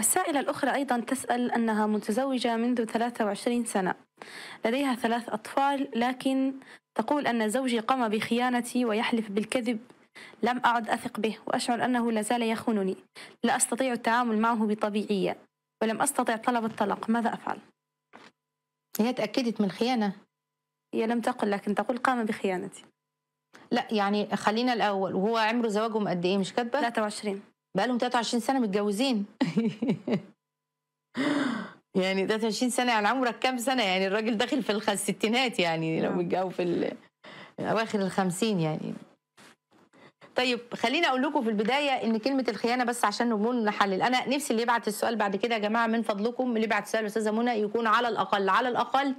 السائلة الأخرى أيضا تسأل أنها متزوجة منذ 23 سنة لديها ثلاث أطفال لكن تقول أن زوجي قام بخيانتي ويحلف بالكذب لم أعد أثق به وأشعر أنه لا زال يخونني لا أستطيع التعامل معه بطبيعية ولم أستطع طلب الطلاق ماذا أفعل؟ هي تأكدت من خيانة هي لم تقل لكن تقول قام بخيانتي لا يعني خلينا الأول وهو عمره زواجهم قد إيه مش كاتبة؟ 23 بقى لهم 23 سنه متجوزين يعني 23 سنه يعني عمرك كام سنه يعني الراجل داخل في الستينات يعني لو متجوز آه. في اواخر الخمسين يعني طيب خليني اقول لكم في البدايه ان كلمه الخيانه بس عشان نكون نحلل انا نفسي اللي يبعت السؤال بعد كده يا جماعه من فضلكم اللي يبعت السؤال استاذه منى يكون على الاقل على الاقل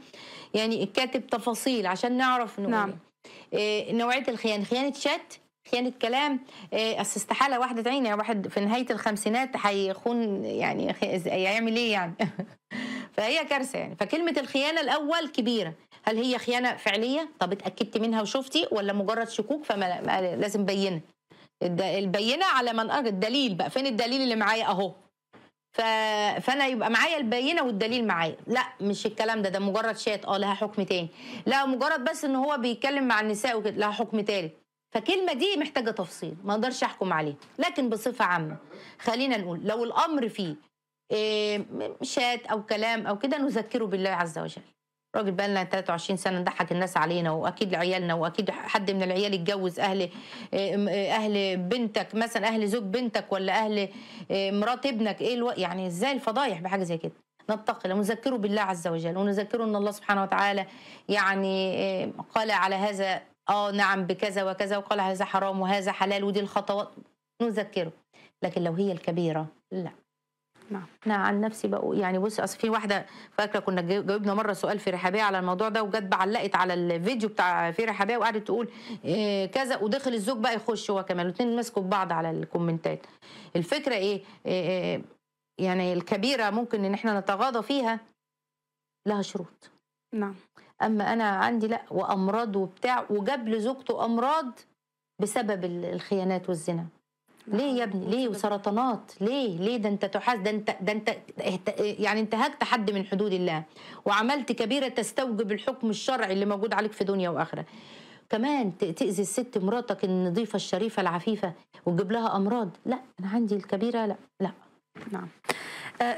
يعني الكاتب تفاصيل عشان نعرف نقول نعم. إيه نوعيه الخيانه خيانه شات خيانة كلام آه، أصل استحالة واحدة تعين يعني واحد في نهاية الخمسينات هيخون يعني هيعمل إيه يعني فهي كارثة يعني فكلمة الخيانة الأول كبيرة هل هي خيانة فعلية؟ طب اتأكدت منها وشفتي ولا مجرد شكوك فما لازم بينة البينة على من أرض الدليل بقى فين الدليل اللي معايا أهو ف... فانا يبقى معايا البينه والدليل معايا لا مش الكلام ده ده مجرد شات اه لها حكم تاني لا مجرد بس ان هو بيتكلم مع النساء وكده لها حكم تالت فكلمة دي محتاجة تفصيل ما اقدرش احكم عليها لكن بصفة عامة خلينا نقول لو الامر فيه آه، شات او كلام او كده نذكره بالله عز وجل راجل بقى لنا 23 سنه نضحك الناس علينا واكيد لعيالنا واكيد حد من العيال اتجوز اهل آه، اهل بنتك مثلا اهل زوج بنتك ولا اهل آه، مرات ابنك ايه الو... يعني ازاي الفضايح بحاجه زي كده نتقي ونذكره بالله عز وجل ونذكره ان الله سبحانه وتعالى يعني قال على هذا اه نعم بكذا وكذا وقال هذا حرام وهذا حلال ودي الخطوات نذكره لكن لو هي الكبيره لا نعم انا عن نفسي بقول يعني بص اصل في واحده فاكره كنا جاوبنا مره سؤال في رحابيه على الموضوع ده وجت علقت على الفيديو بتاع في رحابيه وقعدت تقول إيه كذا ودخل الزوج بقى يخش هو كمان الاثنين مسكوا بعض على الكومنتات الفكره إيه, إيه يعني الكبيره ممكن ان احنا نتغاضى فيها لها شروط نعم اما انا عندي لا وامراض وبتاع وجاب لزوجته امراض بسبب الخيانات والزنا ليه يا ابني ليه وسرطانات ليه ليه ده انت تحاس ده انت ده انت يعني انتهكت حد من حدود الله وعملت كبيره تستوجب الحكم الشرعي اللي موجود عليك في دنيا واخره كمان تاذي الست مراتك النظيفه الشريفه العفيفه وتجيب لها امراض لا انا عندي الكبيره لا لا نعم آه،